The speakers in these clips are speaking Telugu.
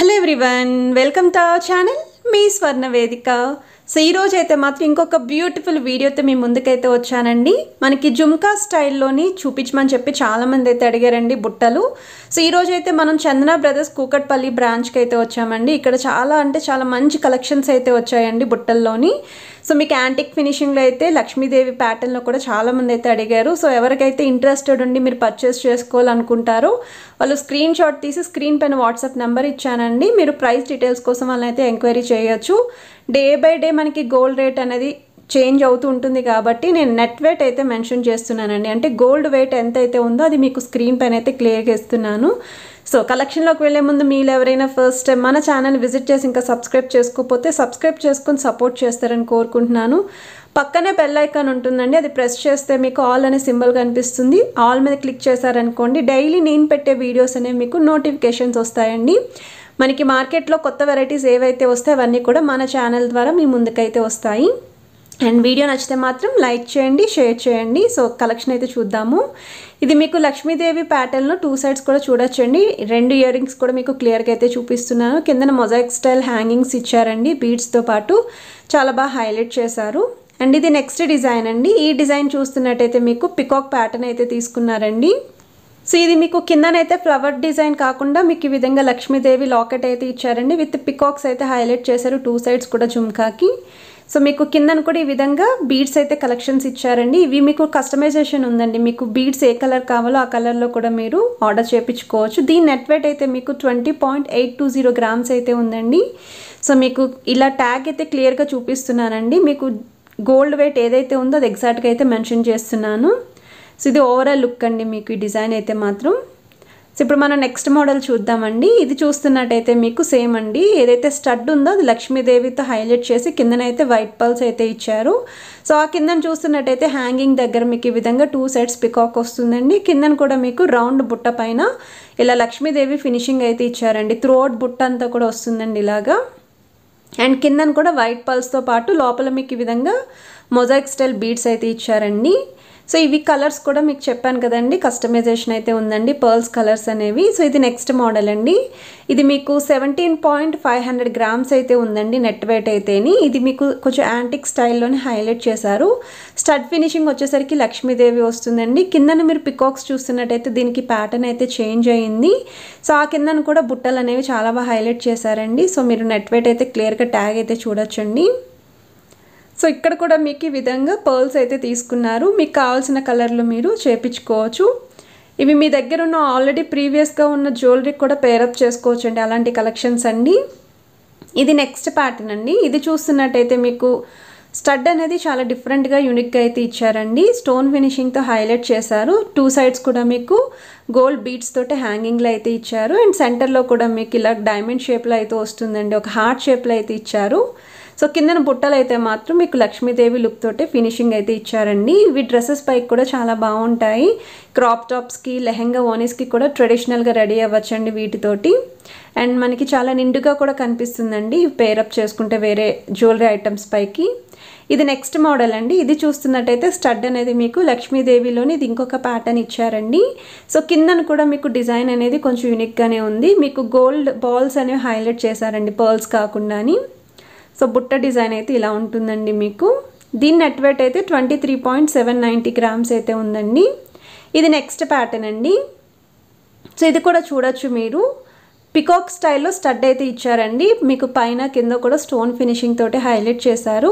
hello everyone welcome to our channel మీ స్వర్ణ వేదిక సో ఈరోజు అయితే మాత్రం ఇంకొక బ్యూటిఫుల్ వీడియోతో మీ ముందుకైతే వచ్చానండి మనకి జుమ్కా స్టైల్లోని చూపించమని చెప్పి చాలామంది అయితే అడిగారండి బుట్టలు సో ఈరోజు అయితే మనం చందన బ్రదర్స్ కూకట్పల్లి బ్రాంచ్కి అయితే వచ్చామండి ఇక్కడ చాలా అంటే చాలా మంచి కలెక్షన్స్ అయితే వచ్చాయండి బుట్టల్లోని సో మీకు యాంటిక్ ఫినిషింగ్లో అయితే లక్ష్మీదేవి ప్యాటర్న్లో కూడా చాలామంది అయితే అడిగారు సో ఎవరికైతే ఇంట్రెస్టెడ్ ఉండి మీరు పర్చేస్ చేసుకోవాలనుకుంటారో వాళ్ళు స్క్రీన్ షాట్ తీసి స్క్రీన్ పైన వాట్సాప్ నెంబర్ ఇచ్చానండి మీరు ప్రైస్ డీటెయిల్స్ కోసం వాళ్ళనైతే ఎంక్వైరీ చేయొచ్చు డే బై డే మనకి గోల్డ్ రేట్ అనేది చేంజ్ అవుతూ ఉంటుంది కాబట్టి నేను నెట్ వెయిట్ అయితే మెన్షన్ చేస్తున్నానండి అంటే గోల్డ్ వెయిట్ ఎంత అయితే ఉందో అది మీకు స్క్రీన్ పైన అయితే క్లియర్గా ఇస్తున్నాను సో కలెక్షన్లోకి వెళ్ళే ముందు మీరు ఎవరైనా ఫస్ట్ టైం మన ఛానల్ విజిట్ చేసి ఇంకా సబ్స్క్రైబ్ చేసుకోకపోతే సబ్స్క్రైబ్ చేసుకుని సపోర్ట్ చేస్తారని కోరుకుంటున్నాను పక్కనే బెల్ ఐకాన్ ఉంటుందండి అది ప్రెస్ చేస్తే మీకు ఆల్ అనే సింబల్ కనిపిస్తుంది ఆల్ మీద క్లిక్ చేశారనుకోండి డైలీ నేను పెట్టే వీడియోస్ అనేవి మీకు నోటిఫికేషన్స్ వస్తాయండి మనకి మార్కెట్లో కొత్త వెరైటీస్ ఏవైతే వస్తాయో అవన్నీ కూడా మన ఛానల్ ద్వారా మీ ముందుకైతే వస్తాయి అండ్ వీడియో నచ్చితే మాత్రం లైక్ చేయండి షేర్ చేయండి సో కలెక్షన్ అయితే చూద్దాము ఇది మీకు లక్ష్మీదేవి ప్యాటర్న్లో టూ సైడ్స్ కూడా చూడొచ్చండి రెండు ఇయర్ రింగ్స్ కూడా మీకు క్లియర్గా అయితే చూపిస్తున్నాను కిందన మొజాయిక్ స్టైల్ హ్యాంగింగ్స్ ఇచ్చారండి బీడ్స్తో పాటు చాలా బాగా హైలైట్ చేశారు అండ్ ఇది నెక్స్ట్ డిజైన్ అండి ఈ డిజైన్ చూస్తున్నట్టయితే మీకు పికాక్ ప్యాటర్న్ అయితే తీసుకున్నారండి సో ఇది మీకు కిందనైతే ఫ్లవర్ డిజైన్ కాకుండా మీకు ఈ విధంగా లక్ష్మీదేవి లాకెట్ అయితే ఇచ్చారండి విత్ పికాక్స్ అయితే హైలైట్ చేశారు టూ సైడ్స్ కూడా జుమ్కాకి సో మీకు కిందను కూడా ఈ విధంగా బీడ్స్ అయితే కలెక్షన్స్ ఇచ్చారండి ఇవి మీకు కస్టమైజేషన్ ఉందండి మీకు బీడ్స్ ఏ కలర్ కావాలో ఆ కలర్లో కూడా మీరు ఆర్డర్ చేయించుకోవచ్చు దీని నెట్ వెయిట్ అయితే మీకు twenty point eight two zero grams అయితే ఉందండి సో మీకు ఇలా ట్యాగ్ అయితే క్లియర్గా చూపిస్తున్నానండి మీకు గోల్డ్ వెయిట్ ఏదైతే ఉందో అది ఎగ్జాక్ట్గా అయితే మెన్షన్ చేస్తున్నాను సో ఇది ఓవరాల్ లుక్ అండి మీకు ఈ డిజైన్ అయితే మాత్రం సో ఇప్పుడు మనం నెక్స్ట్ మోడల్ చూద్దామండి ఇది చూస్తున్నట్టయితే మీకు సేమ్ అండి ఏదైతే స్టడ్ ఉందో అది లక్ష్మీదేవితో హైలైట్ చేసి కిందనైతే వైట్ పల్స్ అయితే ఇచ్చారు సో ఆ కింద చూస్తున్నట్టయితే హ్యాంగింగ్ దగ్గర మీకు ఈ విధంగా టూ సైడ్స్ పికాక్ వస్తుందండి కిందన కూడా మీకు రౌండ్ బుట్ట పైన ఇలా లక్ష్మీదేవి ఫినిషింగ్ అయితే ఇచ్చారండి త్రోట్ బుట్ట అంతా కూడా వస్తుందండి ఇలాగా అండ్ కిందన కూడా వైట్ పల్స్తో పాటు లోపల మీకు ఈ విధంగా మొజాక్ స్టైల్ బీడ్స్ అయితే ఇచ్చారండి సో ఇవి కలర్స్ కూడా మీకు చెప్పాను కదండి కస్టమైజేషన్ అయితే ఉందండి పర్ల్స్ కలర్స్ అనేవి సో ఇది నెక్స్ట్ మోడల్ అండి ఇది మీకు seventeen point five hundred grams అయితే ఉందండి నెట్ వెయిట్ అయితేని ఇది మీకు కొంచెం యాంటిక్ స్టైల్లోనే హైలైట్ చేశారు స్టడ్ ఫినిషింగ్ వచ్చేసరికి లక్ష్మీదేవి వస్తుందండి కిందన మీరు పికాక్స్ చూస్తున్నట్టయితే దీనికి ప్యాటర్న్ అయితే చేంజ్ అయ్యింది సో ఆ కిందన కూడా బుట్టలు అనేవి చాలా బాగా హైలైట్ చేశారండి సో మీరు నెట్ వెయిట్ అయితే క్లియర్గా ట్యాగ్ అయితే చూడొచ్చండి సో ఇక్కడ కూడా మీకు ఈ విధంగా పర్ల్స్ అయితే తీసుకున్నారు మీకు కావాల్సిన కలర్లు మీరు చేపించుకోవచ్చు ఇవి మీ దగ్గర ఉన్న ఆల్రెడీ ప్రీవియస్గా ఉన్న జ్యువెలరీ కూడా పేరప్ చేసుకోవచ్చు అండి అలాంటి కలెక్షన్స్ అండి ఇది నెక్స్ట్ ప్యాటర్న్ అండి ఇది చూస్తున్నట్టయితే మీకు స్టడ్ అనేది చాలా డిఫరెంట్గా యూనిక్గా అయితే ఇచ్చారండి స్టోన్ ఫినిషింగ్తో హైలైట్ చేశారు టూ సైడ్స్ కూడా మీకు గోల్డ్ బీట్స్ తోటి హ్యాంగింగ్లో అయితే ఇచ్చారు అండ్ సెంటర్లో కూడా మీకు ఇలా డైమండ్ షేప్లో అయితే వస్తుందండి ఒక హార్ట్ షేప్లో అయితే ఇచ్చారు సో కిందన బుట్టలు అయితే మాత్రం మీకు లక్ష్మీదేవి లుక్ తోటి ఫినిషింగ్ అయితే ఇచ్చారండి ఇవి డ్రెస్సెస్ పైకి కూడా చాలా బాగుంటాయి క్రాప్ టాప్స్కి లెహెంగా ఓనీస్కి కూడా ట్రెడిషనల్గా రెడీ అవ్వచ్చండి వీటితోటి అండ్ మనకి చాలా నిండుగా కూడా కనిపిస్తుందండి పేరప్ చేసుకుంటే వేరే జ్యువెలరీ ఐటమ్స్ పైకి ఇది నెక్స్ట్ మోడల్ అండి ఇది చూస్తున్నట్టయితే స్టడ్ అనేది మీకు లక్ష్మీదేవిలోని ఇది ఇంకొక ప్యాటర్న్ ఇచ్చారండి సో కిందన కూడా మీకు డిజైన్ అనేది కొంచెం యూనిక్గానే ఉంది మీకు గోల్డ్ బాల్స్ అనేవి హైలైట్ చేశారండి పర్ల్స్ కాకుండా సో బుట్ట డిజైన్ అయితే ఇలా ఉంటుందండి మీకు దీని నెట్ అయితే twenty three point seven ninety grams అయితే ఉందండి ఇది నెక్స్ట్ ప్యాటర్న్ అండి సో ఇది కూడా చూడొచ్చు మీరు పికాక్ స్టైల్లో స్టడ్ అయితే ఇచ్చారండి మీకు పైన కింద కూడా స్టోన్ ఫినిషింగ్ తోటి హైలైట్ చేశారు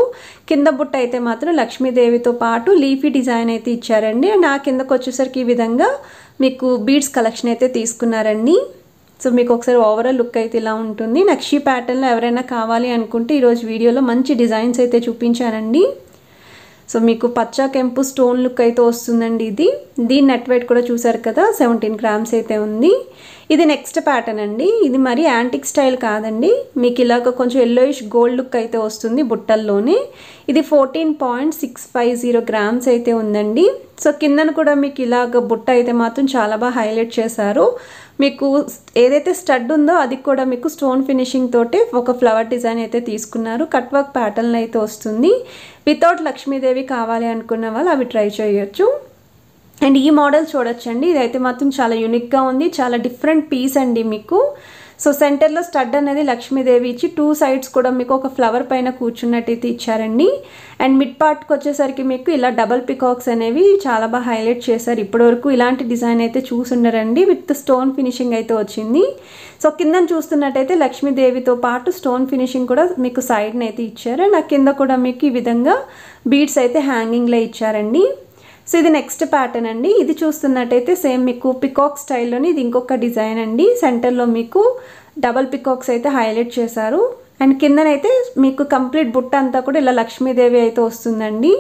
కింద బుట్ట అయితే మాత్రం లక్ష్మీదేవితో పాటు లీఫీ డిజైన్ అయితే ఇచ్చారండి నా కిందకు వచ్చేసరికి ఈ విధంగా మీకు బీడ్స్ కలెక్షన్ అయితే తీసుకున్నారండి సో మీకు ఒకసారి ఓవరాల్ లుక్ అయితే ఇలా ఉంటుంది నక్షి ప్యాటర్న్లో ఎవరైనా కావాలి అనుకుంటే ఈరోజు వీడియోలో మంచి డిజైన్స్ అయితే చూపించానండి సో మీకు పచ్చ కెంపు స్టోన్ లుక్ అయితే వస్తుందండి ఇది దీని నెట్ వెయిట్ కూడా చూసారు కదా సెవెంటీన్ గ్రామ్స్ అయితే ఉంది ఇది నెక్స్ట్ ప్యాటర్న్ అండి ఇది మరి యాంటిక్ స్టైల్ కాదండి మీకు ఇలాగ కొంచెం ఎల్లోయిష్ గోల్డ్ లుక్ అయితే వస్తుంది బుట్టల్లోనే ఇది fourteen point six five zero grams అయితే ఉందండి సో కిందన కూడా మీకు ఇలాగ బుట్ట అయితే మాత్రం చాలా బాగా హైలైట్ చేశారు మీకు ఏదైతే స్టడ్ ఉందో అది కూడా మీకు స్టోన్ ఫినిషింగ్ తోటి ఒక ఫ్లవర్ డిజైన్ అయితే తీసుకున్నారు కట్ వర్క్ ప్యాటర్న్ అయితే వస్తుంది వితౌట్ లక్ష్మీదేవి కావాలి అనుకున్న వాళ్ళు అవి ట్రై చేయొచ్చు అండ్ ఈ మోడల్ చూడొచ్చండి ఇదైతే మాత్రం చాలా యూనిక్గా ఉంది చాలా డిఫరెంట్ పీస్ అండి మీకు సో సెంటర్లో స్టడ్ అనేది లక్ష్మీదేవి ఇచ్చి టూ సైడ్స్ కూడా మీకు ఒక ఫ్లవర్ పైన కూర్చున్నట్టయితే ఇచ్చారండి అండ్ మిడ్ పార్ట్కి వచ్చేసరికి మీకు ఇలా డబల్ పికాక్స్ అనేవి చాలా బాగా హైలైట్ చేశారు ఇప్పటివరకు ఇలాంటి డిజైన్ అయితే చూసుండరండి విత్ స్టోన్ ఫినిషింగ్ అయితే వచ్చింది సో కింద చూస్తున్నట్టయితే లక్ష్మీదేవితో పాటు స్టోన్ ఫినిషింగ్ కూడా మీకు సైడ్ని అయితే ఇచ్చారు అండ్ ఆ కింద కూడా మీకు ఈ విధంగా బీడ్స్ అయితే హ్యాంగింగ్లో ఇచ్చారండి సో ఇది నెక్స్ట్ ప్యాటర్న్ అండి ఇది చూస్తున్నట్టయితే సేమ్ మీకు పికాక్ స్టైల్లోని ఇది ఇంకొక డిజైన్ అండి సెంటర్లో మీకు డబల్ పికాక్స్ అయితే హైలైట్ చేశారు అండ్ కిందనైతే మీకు కంప్లీట్ బుట్ట అంతా కూడా ఇలా లక్ష్మీదేవి అయితే వస్తుందండి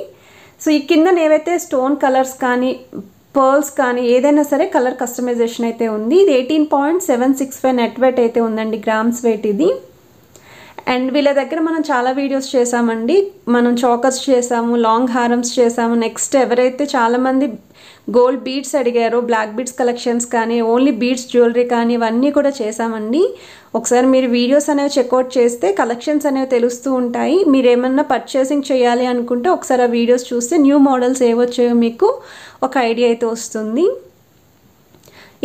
సో ఈ కింద ఏవైతే స్టోన్ కలర్స్ కానీ పర్ల్స్ కానీ ఏదైనా సరే కలర్ కస్టమైజేషన్ అయితే ఉంది ఇది eighteen point seven six five net weight అయితే ఉందండి గ్రామ్స్ వెయిట్ ఇది అండ్ వీళ్ళ దగ్గర మనం చాలా వీడియోస్ చేసామండి మనం చాకర్స్ చేసాము లాంగ్ హారమ్స్ చేసాము నెక్స్ట్ ఎవరైతే చాలామంది గోల్డ్ బీడ్స్ అడిగారో బ్లాక్ బీడ్స్ కలెక్షన్స్ కానీ ఓన్లీ బీడ్స్ జ్యువెలరీ కానీ ఇవన్నీ కూడా చేసామండి ఒకసారి మీరు వీడియోస్ అనేవి చెక్అవుట్ చేస్తే కలెక్షన్స్ అనేవి తెలుస్తూ ఉంటాయి మీరు ఏమన్నా పర్చేసింగ్ చేయాలి అనుకుంటే ఒకసారి ఆ వీడియోస్ చూస్తే న్యూ మోడల్స్ ఏవొచ్చాయో మీకు ఒక ఐడియా అయితే వస్తుంది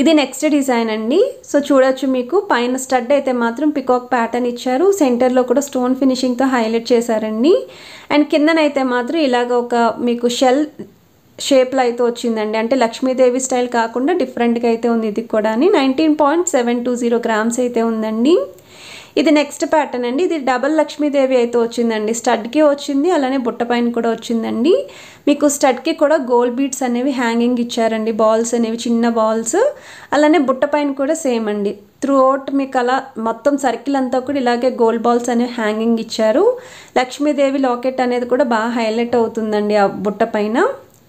ఇది నెక్స్ట్ డిజైన్ అండి సో చూడొచ్చు మీకు పైన స్టడ్ అయితే మాత్రం పికాక్ ప్యాటర్న్ ఇచ్చారు సెంటర్లో కూడా స్టోన్ ఫినిషింగ్తో హైలైట్ చేశారండి అండ్ కిందనైతే మాత్రం ఇలాగ ఒక మీకు షెల్ షేప్లో అయితే వచ్చిందండి అంటే లక్ష్మీదేవి స్టైల్ కాకుండా డిఫరెంట్గా అయితే ఉంది ఇది కూడా అని nineteen point seven two zero grams అయితే ఉందండి ఇది నెక్స్ట్ ప్యాటర్న్ అండి ఇది డబల్ లక్ష్మీదేవి అయితే వచ్చిందండి స్టడ్కి వచ్చింది అలానే బుట్ట పైన కూడా వచ్చిందండి మీకు స్టడ్కి కూడా గోల్డ్ బీడ్స్ అనేవి హ్యాంగింగ్ ఇచ్చారండి బాల్స్ అనేవి చిన్న బాల్స్ అలానే బుట్ట పైన కూడా సేమ్ అండి త్రూ అవుట్ మీకు అలా మొత్తం సర్కిల్ అంతా కూడా ఇలాగే గోల్డ్ బాల్స్ అనేవి హ్యాంగింగ్ ఇచ్చారు లక్ష్మీదేవి లాకెట్ అనేది కూడా బాగా హైలైట్ అవుతుందండి ఆ బుట్ట పైన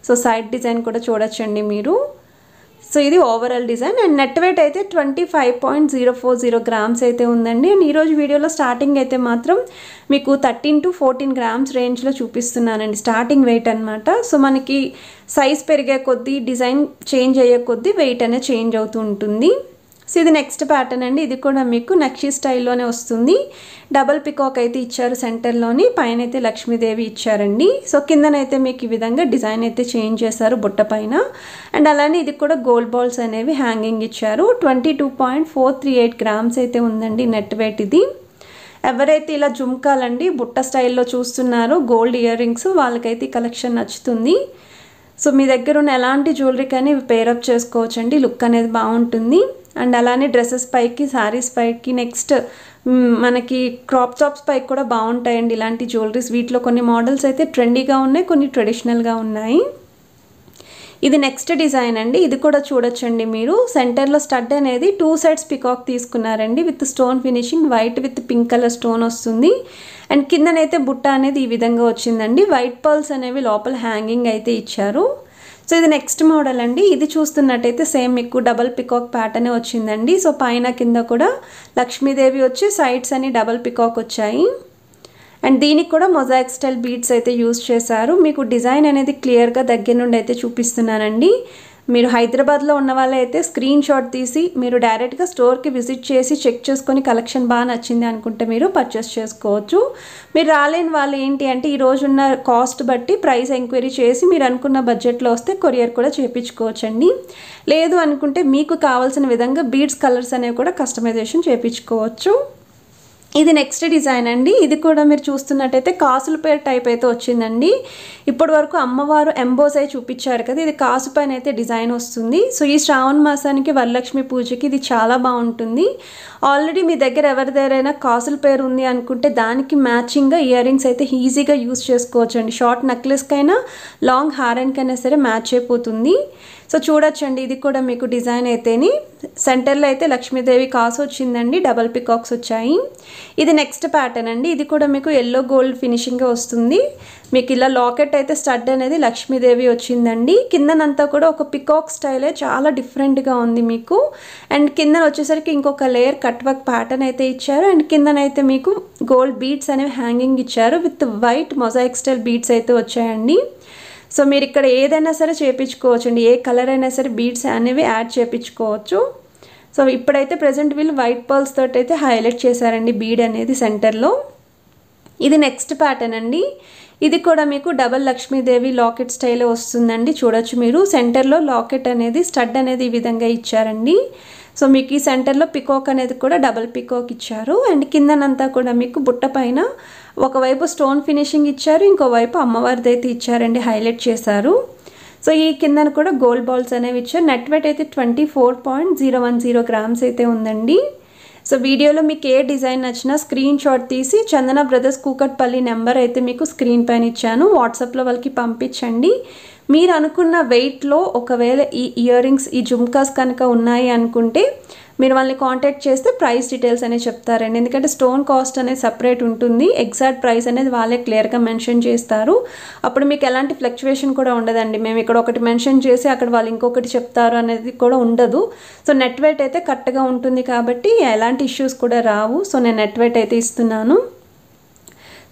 సో సైడ్ డిజైన్ కూడా చూడొచ్చండి మీరు సో ఇది overall design and net weight అయితే twenty five point zero four zero grams అయితే ఉందండి అండ్ ఈరోజు వీడియోలో స్టార్టింగ్ అయితే మాత్రం మీకు థర్టీన్ టు ఫోర్టీన్ గ్రామ్స్ రేంజ్లో చూపిస్తున్నానండి స్టార్టింగ్ వెయిట్ అనమాట సో మనకి సైజ్ పెరిగే కొద్దీ డిజైన్ చేంజ్ అయ్యే కొద్దీ వెయిట్ అనేది చేంజ్ అవుతూ ఉంటుంది సో ఇది నెక్స్ట్ ప్యాటర్న్ అండి ఇది కూడా మీకు నక్షి స్టైల్లోనే వస్తుంది డబల్ పికాక్ అయితే ఇచ్చారు సెంటర్లోని పైన అయితే లక్ష్మీదేవి ఇచ్చారండి సో కిందనైతే మీకు ఈ విధంగా డిజైన్ అయితే చేంజ్ చేశారు బుట్ట పైన అండ్ అలానే ఇది కూడా గోల్డ్ బాల్స్ అనేవి హ్యాంగింగ్ ఇచ్చారు twenty two point four three eight grams అయితే ఉందండి నెట్ వెయిట్ ఇది ఎవరైతే ఇలా జుమ్కాలండి బుట్ట స్టైల్లో చూస్తున్నారో గోల్డ్ ఇయర్ రింగ్స్ వాళ్ళకైతే కలెక్షన్ నచ్చుతుంది సో మీ దగ్గర ఉన్న ఎలాంటి జ్యువెలరీ కానీ పేరప్ చేసుకోవచ్చండి లుక్ అనేది బాగుంటుంది అండ్ అలానే డ్రెస్సెస్ పైకి శారీస్ పైకి నెక్స్ట్ మనకి క్రాప్ టాప్స్ పైకి కూడా బాగుంటాయండి ఇలాంటి జ్యువెలరీస్ వీటిలో కొన్ని మోడల్స్ అయితే ట్రెండీగా ఉన్నాయి కొన్ని ట్రెడిషనల్గా ఉన్నాయి ఇది నెక్స్ట్ డిజైన్ అండి ఇది కూడా చూడొచ్చండి మీరు సెంటర్లో స్టడ్ అనేది టూ సైడ్స్ పికాక్ తీసుకున్నారండి with stone finishing white with pink colour stone వస్తుంది అండ్ కిందనైతే బుట్ట అనేది ఈ విధంగా వచ్చిందండి వైట్ పర్ల్స్ అనేవి లోపల హ్యాంగింగ్ అయితే ఇచ్చారు సో ఇది నెక్స్ట్ మోడల్ అండి ఇది చూస్తున్నట్టయితే సేమ్ మీకు డబల్ పికాక్ ప్యాటర్న్ వచ్చిందండి సో పైన కింద కూడా లక్ష్మీదేవి వచ్చి సైడ్స్ అని డబల్ పికాక్ వచ్చాయి అండ్ దీనికి కూడా మొజాయిక్ స్టైల్ బీడ్స్ అయితే యూస్ చేశారు మీకు డిజైన్ అనేది క్లియర్గా దగ్గర నుండి అయితే చూపిస్తున్నానండి మీరు హైదరాబాద్లో ఉన్న వాళ్ళైతే స్క్రీన్ షాట్ తీసి మీరు డైరెక్ట్గా స్టోర్కి విజిట్ చేసి చెక్ చేసుకొని కలెక్షన్ బాగా నచ్చింది అనుకుంటే మీరు పర్చేస్ చేసుకోవచ్చు మీరు రాలేని వాళ్ళు ఏంటి అంటే ఈరోజు ఉన్న కాస్ట్ బట్టి ప్రైస్ ఎంక్వైరీ చేసి మీరు అనుకున్న బడ్జెట్లో వస్తే కొరియర్ కూడా చేయించుకోవచ్చండి లేదు అనుకుంటే మీకు కావాల్సిన విధంగా బీడ్స్ కలర్స్ అనేవి కూడా కస్టమైజేషన్ చేయించుకోవచ్చు ఇది నెక్స్ట్ డిజైన్ అండి ఇది కూడా మీరు చూస్తున్నట్టయితే కాసుల పేరు టైప్ అయితే వచ్చిందండి ఇప్పటి వరకు అమ్మవారు ఎంబోస్ అయి చూపించారు కదా ఇది కాసు పైన అయితే డిజైన్ వస్తుంది సో ఈ శ్రావణ మాసానికి వరలక్ష్మి పూజకి ఇది చాలా బాగుంటుంది ఆల్రెడీ మీ దగ్గర ఎవరిదైనా కాసుల పేరు ఉంది అనుకుంటే దానికి మ్యాచింగ్గా ఇయర్ రింగ్స్ అయితే ఈజీగా యూస్ చేసుకోవచ్చు షార్ట్ నెక్లెస్కైనా లాంగ్ హారానికైనా సరే మ్యాచ్ అయిపోతుంది సో చూడొచ్చండి ఇది కూడా మీకు డిజైన్ అయితేని సెంటర్లో అయితే లక్ష్మీదేవి కాసు వచ్చిందండి డబల్ పికాక్స్ వచ్చాయి ఇది నెక్స్ట్ ప్యాటర్న్ అండి ఇది కూడా మీకు ఎల్లో గోల్డ్ ఫినిషింగ్గా వస్తుంది మీకు ఇలా లాకెట్ అయితే స్టడ్ అనేది లక్ష్మీదేవి వచ్చిందండి కిందనంతా కూడా ఒక పికాక్ స్టైలే చాలా డిఫరెంట్గా ఉంది మీకు అండ్ కింద వచ్చేసరికి ఇంకొక లేయర్ కట్ వర్క్ ప్యాటర్న్ అయితే ఇచ్చారు అండ్ కిందనైతే మీకు గోల్డ్ బీడ్స్ అనేవి హ్యాంగింగ్ ఇచ్చారు విత్ వైట్ మొజాయిక్ ఎక్స్టైల్ బీడ్స్ అయితే వచ్చాయండి సో మీరు ఇక్కడ ఏదైనా సరే చేయించుకోవచ్చు అండి ఏ కలర్ అయినా సరే బీడ్స్ అనేవి యాడ్ చేయించుకోవచ్చు సో ఇప్పుడైతే ప్రజెంట్ వీళ్ళు వైట్ పర్ల్స్ తోటి అయితే హైలైట్ చేశారండి బీడ్ అనేది సెంటర్లో ఇది నెక్స్ట్ ప్యాటర్న్ అండి ఇది కూడా మీకు డబల్ లక్ష్మీదేవి లాకెట్ స్టైల్ వస్తుందండి చూడొచ్చు మీరు సెంటర్లో లాకెట్ అనేది స్టడ్ అనేది ఈ విధంగా ఇచ్చారండి సో మీకు ఈ సెంటర్లో పికోక్ అనేది కూడా డబల్ పికోక్ ఇచ్చారు అండ్ కిందనంతా కూడా మీకు బుట్ట పైన ఒకవైపు స్టోన్ ఫినిషింగ్ ఇచ్చారు ఇంకోవైపు అమ్మవారిది అయితే ఇచ్చారండి హైలైట్ చేశారు సో ఈ కిందన కూడా గోల్డ్ బాల్స్ అనేవి ఇచ్చారు నెట్ వెట్ అయితే twenty four point zero one zero grams అయితే ఉందండి సో వీడియోలో మీకు ఏ డిజైన్ నచ్చినా స్క్రీన్ షాట్ తీసి చందన బ్రదర్స్ కూకట్పల్లి నెంబర్ అయితే మీకు స్క్రీన్ పైన ఇచ్చాను వాట్సాప్లో వాళ్ళకి పంపించండి మీరు అనుకున్న వెయిట్లో ఒకవేళ ఈ ఇయర్ రింగ్స్ ఈ జుమ్కాస్ కనుక ఉన్నాయి అనుకుంటే మీరు వాళ్ళని కాంటాక్ట్ చేస్తే ప్రైస్ డీటెయిల్స్ అనేది చెప్తారండి ఎందుకంటే స్టోన్ కాస్ట్ అనేది సపరేట్ ఉంటుంది ఎగ్జాక్ట్ ప్రైస్ అనేది వాళ్ళే క్లియర్గా మెన్షన్ చేస్తారు అప్పుడు మీకు ఎలాంటి ఫ్లక్చువేషన్ కూడా ఉండదండి మేము ఇక్కడ ఒకటి మెన్షన్ చేసి అక్కడ వాళ్ళు ఇంకొకటి చెప్తారు అనేది కూడా ఉండదు సో నెట్ వెయిట్ అయితే కరెక్ట్గా ఉంటుంది కాబట్టి ఎలాంటి ఇష్యూస్ కూడా రావు సో నేను నెట్ వెయిట్ అయితే ఇస్తున్నాను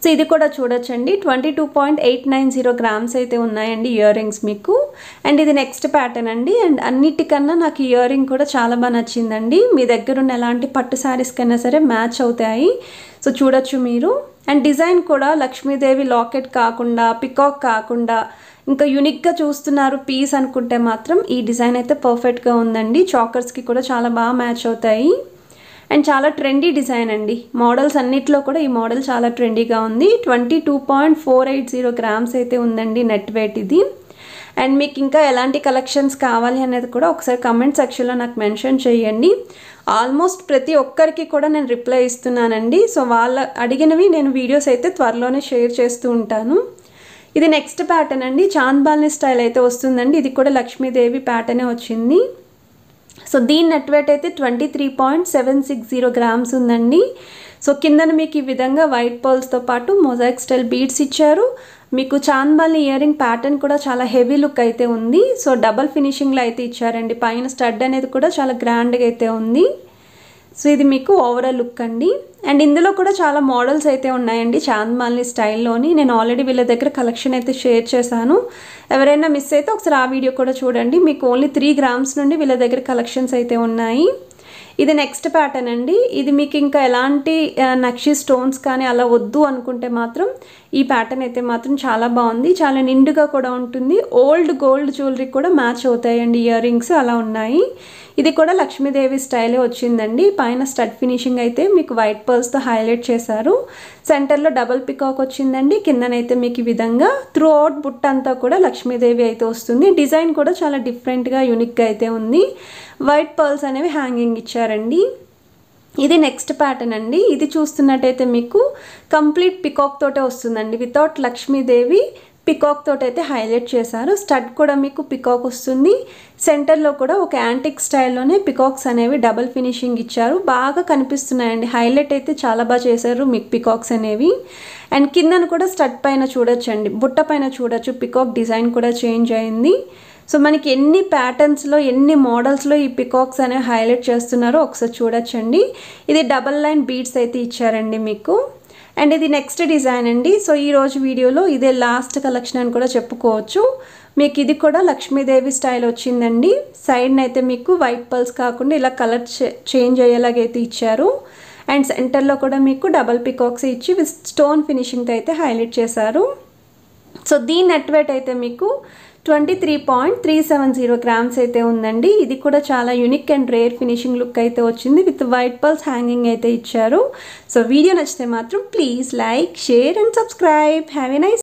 సో ఇది కూడా చూడొచ్చండి twenty two point eight nine zero grams అయితే ఉన్నాయండి ఇయర్ రింగ్స్ మీకు అండ్ ఇది నెక్స్ట్ ప్యాటర్న్ అండి అండ్ అన్నిటికన్నా నాకు ఇయర్ రింగ్ కూడా చాలా బాగా నచ్చిందండి మీ దగ్గర ఉన్న ఎలాంటి పట్టు శారీస్ కన్నా సరే మ్యాచ్ అవుతాయి సో చూడొచ్చు మీరు అండ్ డిజైన్ కూడా లక్ష్మీదేవి లాకెట్ కాకుండా పికాక్ కాకుండా ఇంకా యునిక్గా చూస్తున్నారు పీస్ అనుకుంటే మాత్రం ఈ డిజైన్ అయితే పర్ఫెక్ట్గా ఉందండి చాకర్స్కి కూడా చాలా బాగా మ్యాచ్ అవుతాయి అండ్ చాలా ట్రెండీ డిజైన్ అండి మోడల్స్ అన్నిట్లో కూడా ఈ మోడల్ చాలా ట్రెండీగా ఉంది twenty two point four eight zero grams అయితే ఉందండి నెట్ వెయిట్ ఇది అండ్ మీకు ఇంకా ఎలాంటి కలెక్షన్స్ కావాలి అనేది కూడా ఒకసారి కమెంట్ సెక్షన్లో నాకు మెన్షన్ చేయండి ఆల్మోస్ట్ ప్రతి ఒక్కరికి కూడా నేను రిప్లై ఇస్తున్నానండి సో వాళ్ళ అడిగినవి నేను వీడియోస్ అయితే త్వరలోనే షేర్ చేస్తూ ఉంటాను ఇది నెక్స్ట్ ప్యాటర్న్ అండి చాంద్బాల్ని స్టైల్ అయితే వస్తుందండి ఇది కూడా లక్ష్మీదేవి ప్యాటర్నే వచ్చింది సో దీని నెట్ వెయిట్ అయితే twenty three point seven six zero grams ఉందండి సో కిందన మీకు ఈ విధంగా వైట్ పర్ల్స్తో పాటు మొజాయిక్ స్టైల్ బీడ్స్ ఇచ్చారు మీకు ఇయర్ ఇయరింగ్ ప్యాటర్న్ కూడా చాలా హెవీ లుక్ అయితే ఉంది సో డబల్ ఫినిషింగ్లో అయితే ఇచ్చారండి పైన స్టడ్ అనేది కూడా చాలా గ్రాండ్గా అయితే ఉంది సో ఇది మీకు ఓవరాల్ లుక్ అండి అండ్ ఇందులో కూడా చాలా మోడల్స్ అయితే ఉన్నాయండి చాంద్మాలిని స్టైల్లోని నేను ఆల్రెడీ వీళ్ళ దగ్గర కలెక్షన్ అయితే షేర్ చేశాను ఎవరైనా మిస్ అయితే ఒకసారి ఆ వీడియో కూడా చూడండి మీకు ఓన్లీ త్రీ గ్రామ్స్ నుండి వీళ్ళ దగ్గర కలెక్షన్స్ అయితే ఉన్నాయి ఇది నెక్స్ట్ ప్యాటర్న్ అండి ఇది మీకు ఇంకా ఎలాంటి నక్షి స్టోన్స్ కానీ అలా వద్దు అనుకుంటే మాత్రం ఈ ప్యాటర్న్ అయితే మాత్రం చాలా బాగుంది చాలా నిండుగా కూడా ఉంటుంది ఓల్డ్ గోల్డ్ జ్యువెలరీ కూడా మ్యాచ్ అవుతాయండి ఇయర్ రింగ్స్ అలా ఉన్నాయి ఇది కూడా లక్ష్మీదేవి స్టైలే వచ్చిందండి పైన స్టడ్ ఫినిషింగ్ అయితే మీకు వైట్ పర్ల్స్తో హైలైట్ చేశారు సెంటర్లో డబల్ పికాక్ వచ్చిందండి కిందనైతే మీకు ఈ విధంగా త్రూ అవుట్ బుట్ట అంతా కూడా లక్ష్మీదేవి అయితే వస్తుంది డిజైన్ కూడా చాలా డిఫరెంట్గా యూనిక్గా అయితే ఉంది వైట్ పర్ల్స్ అనేవి హ్యాంగింగ్ ఇచ్చారండి ఇది నెక్స్ట్ ప్యాటర్న్ అండి ఇది చూస్తున్నట్టయితే మీకు కంప్లీట్ పికాక్ తోటే వస్తుందండి వితౌట్ లక్ష్మీదేవి పికాక్ తోటి అయితే హైలైట్ చేశారు స్టడ్ కూడా మీకు పికాక్ వస్తుంది సెంటర్లో కూడా ఒక యాంటిక్ స్టైల్లోనే పికాక్స్ అనేవి డబల్ ఫినిషింగ్ ఇచ్చారు బాగా కనిపిస్తున్నాయండి హైలైట్ అయితే చాలా బాగా చేశారు మీకు పికాక్స్ అనేవి అండ్ కిందను కూడా స్టడ్ పైన చూడొచ్చండి బుట్ట పైన చూడొచ్చు పికాక్ డిజైన్ కూడా చేంజ్ అయింది సో మనకి ఎన్ని ప్యాటర్న్స్లో ఎన్ని మోడల్స్లో ఈ పికాక్స్ అనేవి హైలైట్ చేస్తున్నారో ఒకసారి చూడొచ్చండి ఇది డబల్ లైన్ బీడ్స్ అయితే ఇచ్చారండి మీకు అండ్ ఇది నెక్స్ట్ డిజైన్ అండి సో ఈరోజు వీడియోలో ఇదే లాస్ట్ కలెక్షన్ అని కూడా చెప్పుకోవచ్చు మీకు ఇది కూడా లక్ష్మీదేవి స్టైల్ వచ్చిందండి సైడ్ అయితే మీకు వైట్ పల్స్ కాకుండా ఇలా కలర్ చేంజ్ అయ్యేలాగైతే ఇచ్చారు అండ్ సెంటర్లో కూడా మీకు డబల్ పికాక్స్ ఇచ్చి విత్ స్టోన్ ఫినిషింగ్తో అయితే హైలైట్ చేశారు సో దీని నెట్వేట్ అయితే మీకు twenty three point three seven zero grams అయితే ఉందండి ఇది కూడా చాలా unique and rare finishing look అయితే వచ్చింది విత్ వైట్ పల్స్ హ్యాంగింగ్ అయితే ఇచ్చారు సో వీడియో నచ్చితే మాత్రం please like share and subscribe have a nice